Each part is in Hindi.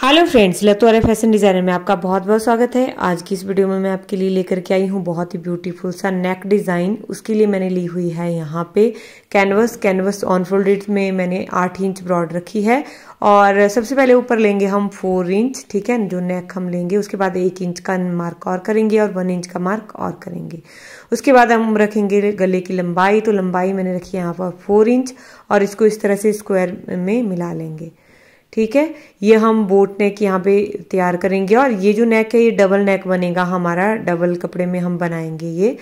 हेलो फ्रेंड्स अरे फैशन डिज़ाइनर में आपका बहुत बहुत स्वागत है आज की इस वीडियो में मैं आपके लिए लेकर के आई हूँ बहुत ही ब्यूटीफुल सा नेक डिज़ाइन उसके लिए मैंने ली हुई है यहाँ पे कैनवस कैनवस ऑन में मैंने आठ इंच ब्रॉड रखी है और सबसे पहले ऊपर लेंगे हम फोर इंच ठीक है जो नेक हम लेंगे उसके बाद एक इंच का मार्क और करेंगे और वन इंच का मार्क और करेंगे उसके बाद हम रखेंगे गले की लंबाई तो लंबाई मैंने रखी है यहाँ पर फोर इंच और इसको इस तरह से स्क्वायर में मिला लेंगे ठीक है ये हम बोट नेक यहाँ पे तैयार करेंगे और ये जो नेक है ये डबल नेक बनेगा हमारा डबल कपड़े में हम बनाएंगे ये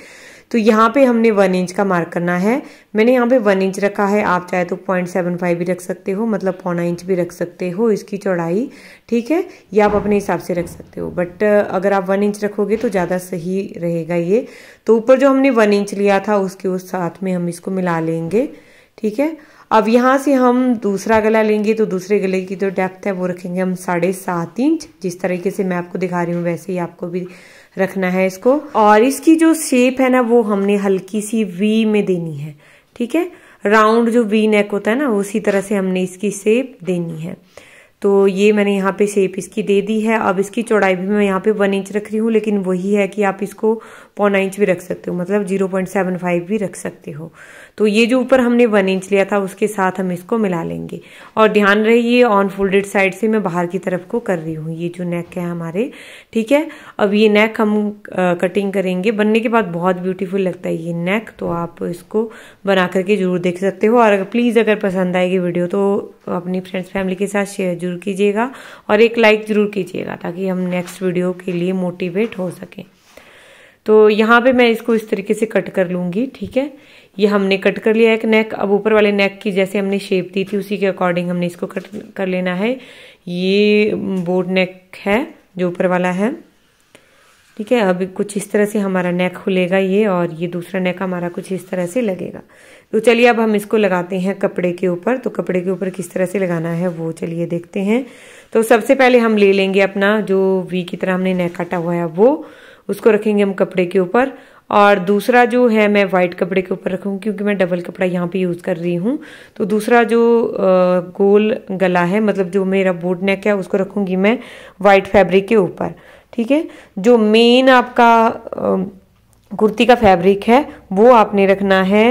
तो यहाँ पे हमने वन इंच का मार्क करना है मैंने यहाँ पे वन इंच रखा है आप चाहे तो पॉइंट सेवन फाइव भी रख सकते हो मतलब पौना इंच भी रख सकते हो इसकी चौड़ाई ठीक है या आप अपने हिसाब से रख सकते हो बट अगर आप वन इंच रखोगे तो ज़्यादा सही रहेगा ये तो ऊपर जो हमने वन इंच लिया था उसके उस साथ में हम इसको मिला लेंगे ठीक है अब यहाँ से हम दूसरा गला लेंगे तो दूसरे गले की जो तो डेप्थ है वो रखेंगे हम साढ़े सात इंच जिस तरीके से मैं आपको दिखा रही हूँ वैसे ही आपको भी रखना है इसको और इसकी जो शेप है ना वो हमने हल्की सी वी में देनी है ठीक है राउंड जो वी नेक होता है ना उसी तरह से हमने इसकी शेप देनी है तो ये मैंने यहाँ पे शेप इसकी दे दी है अब इसकी चौड़ाई भी मैं यहाँ पे वन इंच रख रही हूँ लेकिन वही है कि आप इसको पौना इंच भी रख सकते हो मतलब जीरो पॉइंट सेवन फाइव भी रख सकते हो तो ये जो ऊपर हमने वन इंच लिया था उसके साथ हम इसको मिला लेंगे और ध्यान रहे ये ऑन फोल्डेड साइड से मैं बाहर की तरफ को कर रही हूँ ये जो नेक है हमारे ठीक है अब ये नेक हम कटिंग करेंगे बनने के बाद बहुत ब्यूटीफुल लगता है ये नेक तो आप इसको बना करके जरूर देख सकते हो और प्लीज़ अगर पसंद आएगी वीडियो तो अपनी फ्रेंड्स फैमिली के साथ शेयर जरूर कीजिएगा और एक लाइक ज़रूर कीजिएगा ताकि हम नेक्स्ट वीडियो के लिए मोटिवेट हो सकें तो यहाँ पे मैं इसको इस तरीके से कट कर लूंगी ठीक है ये हमने कट कर लिया एक नेक अब ऊपर वाले नेक की जैसे हमने शेप दी थी उसी के अकॉर्डिंग हमने इसको कट कर लेना है ये बोर्ड नेक है जो ऊपर वाला है ठीक है अब कुछ इस तरह से हमारा नेक खुलेगा ये और ये दूसरा नेक हमारा कुछ इस तरह से लगेगा तो चलिए अब हम इसको लगाते हैं कपड़े के ऊपर तो कपड़े के ऊपर किस तरह से लगाना है वो चलिए देखते हैं तो सबसे पहले हम ले लेंगे अपना जो वी की तरह हमने नेक काटा हुआ है वो उसको रखेंगे हम कपड़े के ऊपर और दूसरा जो है मैं वाइट कपड़े के ऊपर रखूँ क्योंकि मैं डबल कपड़ा यहाँ पे यूज़ कर रही हूँ तो दूसरा जो गोल गला है मतलब जो मेरा बोट नेक है उसको रखूँगी मैं वाइट फैब्रिक के ऊपर ठीक है जो मेन आपका कुर्ती का फैब्रिक है वो आपने रखना है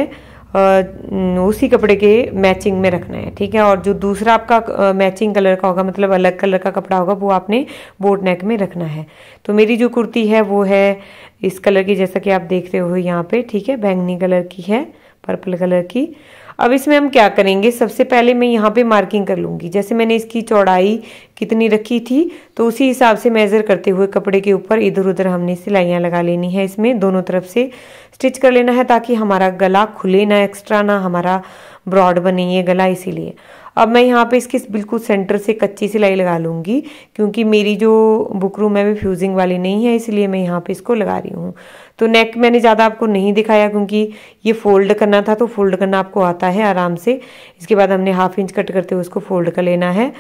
उसी कपड़े के मैचिंग में रखना है ठीक है और जो दूसरा आपका मैचिंग कलर का होगा मतलब अलग कलर का कपड़ा होगा वो आपने बोट नेक में रखना है तो मेरी जो कुर्ती है वो है इस कलर की जैसा कि आप देख रहे हो यहाँ पे ठीक है बैंगनी कलर की है पर्पल कलर की अब इसमें हम क्या करेंगे सबसे पहले मैं यहाँ पे मार्किंग कर लूँगी जैसे मैंने इसकी चौड़ाई कितनी रखी थी तो उसी हिसाब से मेज़र करते हुए कपड़े के ऊपर इधर उधर हमने सिलाइयाँ लगा लेनी है इसमें दोनों तरफ से स्टिच कर लेना है ताकि हमारा गला खुले ना एक्स्ट्रा ना हमारा ब्रॉड बने ये गला इसीलिए अब मैं यहाँ पे इसके बिल्कुल सेंटर से कच्ची सिलाई लगा लूँगी क्योंकि मेरी जो बुक रूम है वो फ्यूजिंग वाली नहीं है इसलिए मैं यहाँ पे इसको लगा रही हूँ तो नेक मैंने ज़्यादा आपको नहीं दिखाया क्योंकि ये फोल्ड करना था तो फोल्ड करना आपको आता है आराम से इसके बाद हमने हाफ इंच कट करते हुए उसको फोल्ड कर लेना है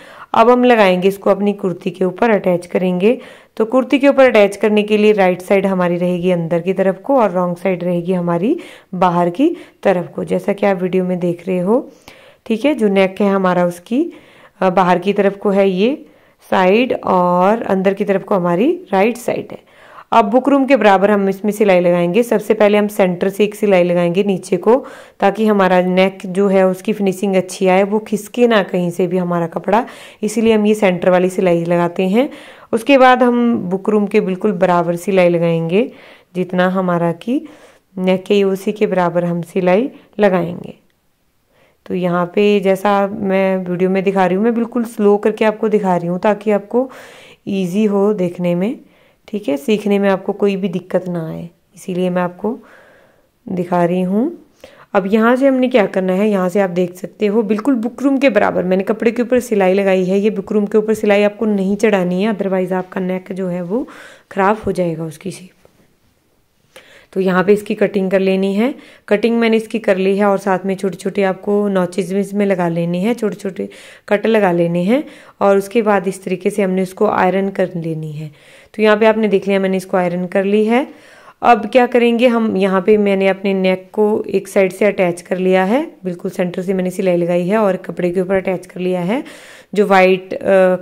अब हम लगाएंगे इसको अपनी कुर्ती के ऊपर अटैच करेंगे तो कुर्ती के ऊपर अटैच करने के लिए राइट साइड हमारी रहेगी अंदर की तरफ को और रॉन्ग साइड रहेगी हमारी बाहर की तरफ को जैसा कि आप वीडियो में देख रहे हो ठीक है जो नेक है हमारा उसकी बाहर की तरफ को है ये साइड और अंदर की तरफ को हमारी राइट साइड है अब बुक रूम के बराबर हम इसमें सिलाई लगाएंगे सबसे पहले हम सेंटर से एक सिलाई लगाएंगे नीचे को ताकि हमारा नेक जो है उसकी फिनिशिंग अच्छी आए वो खिसके ना कहीं से भी हमारा कपड़ा इसीलिए हम ये सेंटर वाली सिलाई लगाते हैं उसके बाद हम बुक रूम के बिल्कुल बराबर सिलाई लगाएंगे जितना हमारा की नेक के उसी के बराबर हम सिलाई लगाएंगे तो यहाँ पे जैसा मैं वीडियो में दिखा रही हूँ मैं बिल्कुल स्लो करके आपको दिखा रही हूँ ताकि आपको ईजी हो देखने में ठीक है सीखने में आपको कोई भी दिक्कत ना आए इसीलिए मैं आपको दिखा रही हूँ अब यहाँ से हमने क्या करना है यहाँ से आप देख सकते हो बिल्कुल बुकरूम के बराबर मैंने कपड़े के ऊपर सिलाई लगाई है ये बुकरूम के ऊपर सिलाई आपको नहीं चढ़ानी है अदरवाइज़ आपका नेक जो है वो ख़राब हो जाएगा उसकी शेप तो यहाँ पे इसकी कटिंग कर लेनी है कटिंग मैंने इसकी कर ली है और साथ में छोटे छोटे आपको नोचेज भी इसमें लगा लेनी है छोटे छोटे कट लगा लेने हैं और उसके बाद इस तरीके से हमने उसको आयरन कर लेनी है तो यहाँ पे आपने देख लिया मैंने इसको आयरन कर ली है अब क्या करेंगे हम यहाँ पे मैंने अपने नेक को एक साइड से अटैच कर लिया है बिल्कुल सेंटर से मैंने सिलाई लगाई है और कपड़े के ऊपर अटैच कर लिया है जो वाइट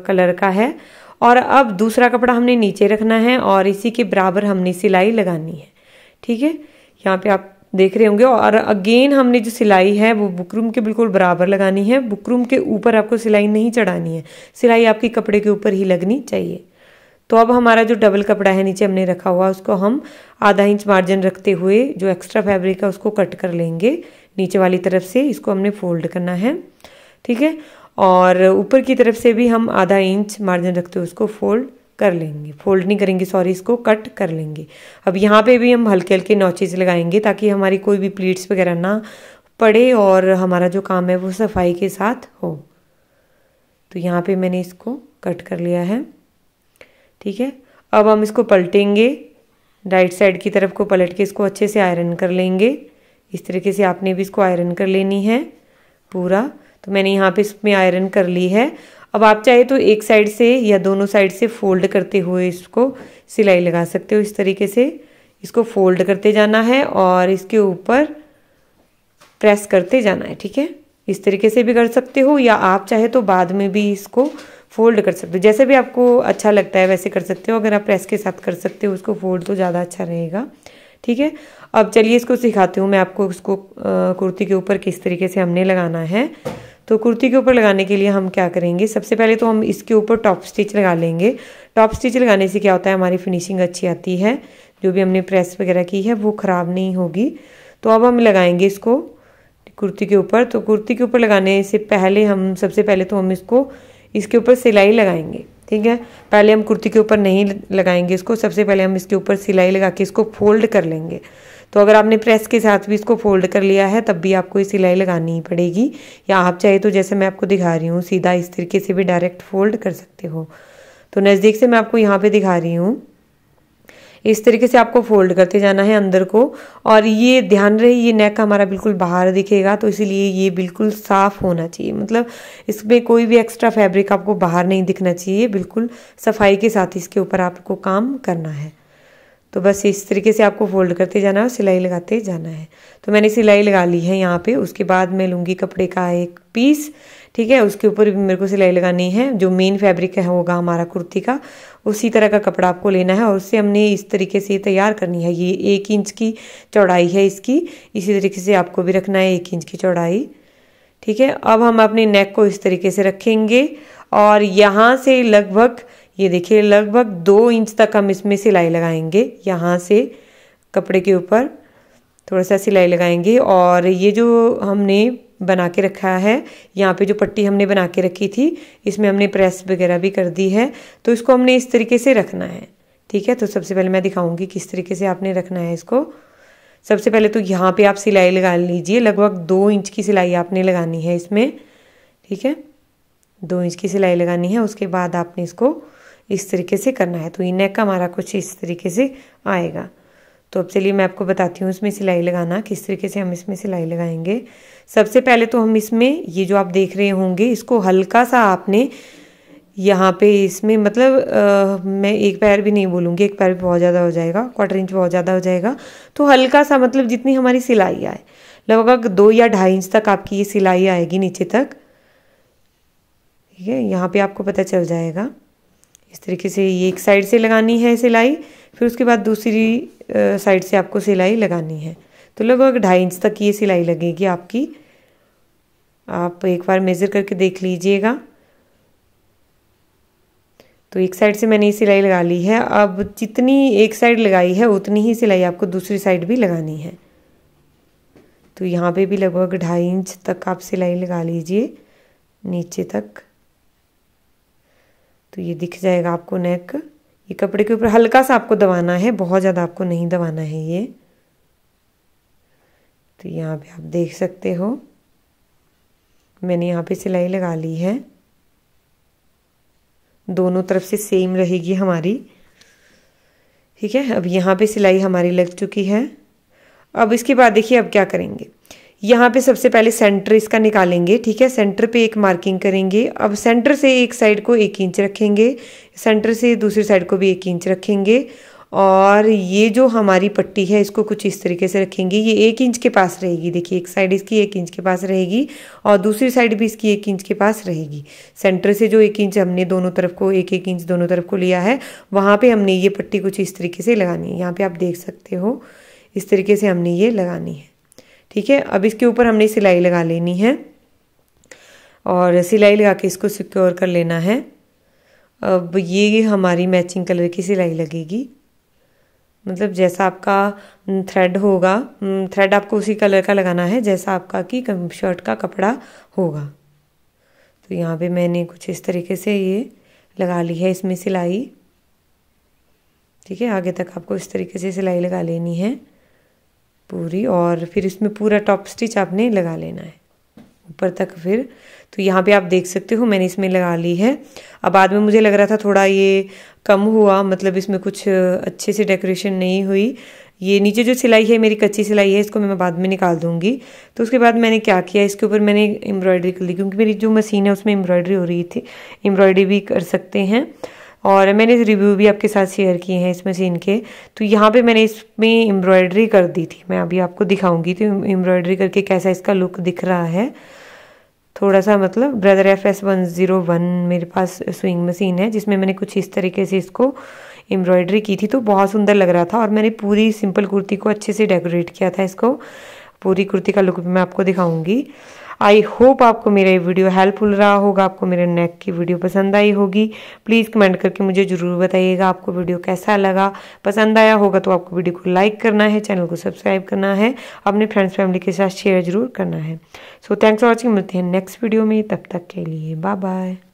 कलर का है और अब दूसरा कपड़ा हमने नीचे रखना है और इसी के बराबर हमने सिलाई लगानी है ठीक है यहाँ पे आप देख रहे होंगे और अगेन हमने जो सिलाई है वो बुकरूम के बिल्कुल बराबर लगानी है बुकरूम के ऊपर आपको सिलाई नहीं चढ़ानी है सिलाई आपके कपड़े के ऊपर ही लगनी चाहिए तो अब हमारा जो डबल कपड़ा है नीचे हमने रखा हुआ उसको हम आधा इंच मार्जिन रखते हुए जो एक्स्ट्रा फैब्रिक है उसको कट कर लेंगे नीचे वाली तरफ से इसको हमने फोल्ड करना है ठीक है और ऊपर की तरफ से भी हम आधा इंच मार्जिन रखते हुए उसको फोल्ड कर लेंगे फोल्ड नहीं करेंगे सॉरी इसको कट कर लेंगे अब यहाँ पे भी हम हल्के हल्के नॉचेज लगाएंगे ताकि हमारी कोई भी प्लीट्स वगैरह ना पड़े और हमारा जो काम है वो सफाई के साथ हो तो यहाँ पे मैंने इसको कट कर लिया है ठीक है अब हम इसको पलटेंगे राइट साइड की तरफ को पलट के इसको अच्छे से आयरन कर लेंगे इस तरीके से आपने भी इसको आयरन कर लेनी है पूरा तो मैंने यहाँ पे इसमें आयरन कर ली है अब आप चाहे तो एक साइड से या दोनों साइड से फोल्ड करते हुए इसको सिलाई लगा सकते हो इस तरीके से इसको फोल्ड करते जाना है और इसके ऊपर प्रेस करते जाना है ठीक है इस तरीके से भी कर सकते हो या आप चाहे तो बाद में भी इसको फोल्ड कर सकते हो जैसे भी आपको अच्छा लगता है वैसे कर सकते हो अगर आप प्रेस के साथ कर सकते हो उसको फोल्ड तो ज़्यादा अच्छा रहेगा ठीक है अब चलिए इसको सिखाती हूँ मैं आपको उसको कुर्ती के ऊपर किस तरीके से हमने लगाना है तो कुर्ती के ऊपर लगाने के लिए हम क्या करेंगे सबसे पहले तो हम इसके ऊपर टॉप स्टिच लगा लेंगे टॉप स्टिच लगाने से क्या होता है हमारी फिनिशिंग अच्छी आती है जो भी हमने प्रेस वगैरह की है वो ख़राब नहीं होगी तो अब हम लगाएंगे इसको कुर्ती के ऊपर तो कुर्ती के ऊपर लगाने से पहले हम सबसे पहले तो हम इसको इसके ऊपर सिलाई लगाएंगे ठीक है पहले हम कुर्ती के ऊपर नहीं लगाएंगे इसको सबसे पहले हम इसके ऊपर सिलाई लगा के इसको फोल्ड कर लेंगे तो अगर आपने प्रेस के साथ भी इसको फोल्ड कर लिया है तब भी आपको ये सिलाई लगानी ही पड़ेगी या आप चाहे तो जैसे मैं आपको दिखा रही हूँ सीधा इस तरीके से भी डायरेक्ट फोल्ड कर सकते हो तो नज़दीक से मैं आपको यहाँ पर दिखा रही हूँ इस तरीके से आपको फोल्ड करते जाना है अंदर को और ये ध्यान रहे ये नेक हमारा बिल्कुल बाहर दिखेगा तो इसीलिए ये बिल्कुल साफ़ होना चाहिए मतलब इसमें कोई भी एक्स्ट्रा फैब्रिक आपको बाहर नहीं दिखना चाहिए बिल्कुल सफाई के साथ इसके ऊपर आपको काम करना है तो बस इस तरीके से आपको फोल्ड करते जाना है और सिलाई लगाते जाना है तो मैंने सिलाई लगा ली है यहाँ पे उसके बाद मैं लूँगी कपड़े का एक पीस ठीक है उसके ऊपर मेरे को सिलाई लगानी है जो मेन फैब्रिक है होगा हमारा कुर्ती का उसी तरह का कपड़ा आपको लेना है और उससे हमने इस तरीके से तैयार करनी है ये एक इंच की चौड़ाई है इसकी इसी तरीके से आपको भी रखना है एक इंच की चौड़ाई ठीक है अब हम अपने नेक को इस तरीके से रखेंगे और यहाँ से लगभग ये देखिए लगभग दो इंच तक हम इसमें सिलाई लगाएंगे यहाँ से कपड़े के ऊपर थोड़ा सा सिलाई लगाएंगे और ये जो हमने बना के रखा है यहाँ पे जो पट्टी हमने बना के रखी थी इसमें हमने प्रेस वगैरह भी कर दी है तो इसको हमने इस तरीके से रखना है ठीक है तो सबसे पहले मैं दिखाऊंगी किस तरीके से आपने रखना है इसको सबसे पहले तो यहाँ पे आप सिलाई लगा लीजिए लगभग दो इंच की सिलाई आपने लगानी है इसमें ठीक है दो इंच की सिलाई लगानी है उसके बाद आपने इसको इस तरीके से करना है तो नेक हमारा कुछ इस तरीके से आएगा तो अब चलिए मैं आपको बताती हूँ इसमें सिलाई लगाना किस तरीके से हम इसमें सिलाई लगाएंगे सबसे पहले तो हम इसमें ये जो आप देख रहे होंगे इसको हल्का सा आपने यहाँ पे इसमें मतलब आ, मैं एक पैर भी नहीं बोलूँगी एक पैर भी बहुत ज़्यादा हो जाएगा क्वार्टर इंच बहुत ज़्यादा हो जाएगा तो हल्का सा मतलब जितनी हमारी सिलाई आए लगभग दो या ढाई इंच तक आपकी ये सिलाई आएगी नीचे तक ठीक है यहाँ पे आपको पता चल जाएगा इस तरीके से ये एक साइड से लगानी है सिलाई फिर उसके बाद दूसरी साइड से आपको सिलाई लगानी है तो लगभग ढाई इंच तक ये सिलाई लगेगी आपकी आप एक बार मेज़र करके देख लीजिएगा तो एक साइड से मैंने ये सिलाई लगा ली है अब जितनी एक साइड लगाई है उतनी ही सिलाई आपको दूसरी साइड भी लगानी है तो यहाँ पे भी लगभग ढाई इंच तक आप सिलाई लगा लीजिए नीचे तक तो ये दिख जाएगा आपको नेक ये कपड़े के ऊपर हल्का सा आपको दबाना है बहुत ज़्यादा आपको नहीं दबाना है ये तो यहाँ पे आप देख सकते हो मैंने यहाँ पे सिलाई लगा ली है दोनों तरफ से सेम रहेगी हमारी ठीक है अब यहाँ पे सिलाई हमारी लग चुकी है अब इसके बाद देखिए अब क्या करेंगे यहाँ पे सबसे पहले सेंटर इसका निकालेंगे ठीक है सेंटर पे एक मार्किंग करेंगे अब सेंटर से एक साइड को एक इंच रखेंगे सेंटर से दूसरी साइड को भी एक इंच रखेंगे और ये जो हमारी पट्टी है इसको कुछ इस तरीके से रखेंगे ये एक इंच के पास रहेगी देखिए एक साइड इसकी एक इंच के पास रहेगी और दूसरी साइड भी इसकी एक इंच के पास रहेगी सेंटर से जो एक इंच हमने दोनों तरफ को एक एक इंच दोनों तरफ को लिया है वहाँ पे हमने ये पट्टी कुछ इस तरीके से लगानी है यहाँ पे आप देख सकते हो इस तरीके से हमने ये लगानी है ठीक है अब इसके ऊपर हमने सिलाई लगा लेनी है और सिलाई लगा के इसको सिक्योर कर लेना है अब ये हमारी मैचिंग कलर की सिलाई लगेगी मतलब जैसा आपका थ्रेड हम्म, होगा थ्रेड हम्म, आपको उसी कलर का लगाना है जैसा आपका कि शर्ट का कपड़ा होगा तो यहाँ पे मैंने कुछ इस तरीके से ये लगा ली है इसमें सिलाई ठीक है आगे तक आपको इस तरीके से सिलाई लगा लेनी है पूरी और फिर इसमें पूरा टॉप स्टिच आपने लगा लेना है ऊपर तक फिर तो यहाँ पे आप देख सकते हो मैंने इसमें लगा ली है अब बाद में मुझे लग रहा था थोड़ा ये कम हुआ मतलब इसमें कुछ अच्छे से डेकोरेशन नहीं हुई ये नीचे जो सिलाई है मेरी कच्ची सिलाई है इसको मैं बाद में निकाल दूंगी तो उसके बाद मैंने क्या किया इसके ऊपर मैंने एम्ब्रॉयडरी कर ली क्योंकि मेरी जो मशीन है उसमें एम्ब्रॉयडरी हो रही थी एम्ब्रॉयडरी भी कर सकते हैं और मैंने रिव्यू भी आपके साथ शेयर किए हैं इस मशीन के तो यहाँ पे मैंने इसमें एम्ब्रॉयडरी कर दी थी मैं अभी आपको दिखाऊंगी तो एम्ब्रॉयडरी करके कैसा इसका लुक दिख रहा है थोड़ा सा मतलब brother F S one zero one मेरे पास स्विंग मशीन है जिसमें मैंने कुछ इस तरीके से इसको एम्ब्रॉयडरी की थी तो बहुत सुंदर लग रहा था और मैंने पूरी सिंपल कुर्ती को अच्छे से डेकोरेट किया था इसको पूरी कुर्ती का लुक भी मैं आपको दिखाऊंगी आई होप आपको मेरा ये वीडियो हेल्पफुल रहा होगा आपको मेरे नेक की वीडियो पसंद आई होगी प्लीज़ कमेंट करके मुझे ज़रूर बताइएगा आपको वीडियो कैसा लगा पसंद आया होगा तो आपको वीडियो को लाइक करना है चैनल को सब्सक्राइब करना है अपने फ्रेंड्स फैमिली के साथ शेयर जरूर करना है सो थैंक्स फॉर वॉचिंग मिलते हैं नेक्स्ट वीडियो में तब तक के लिए बाय बाय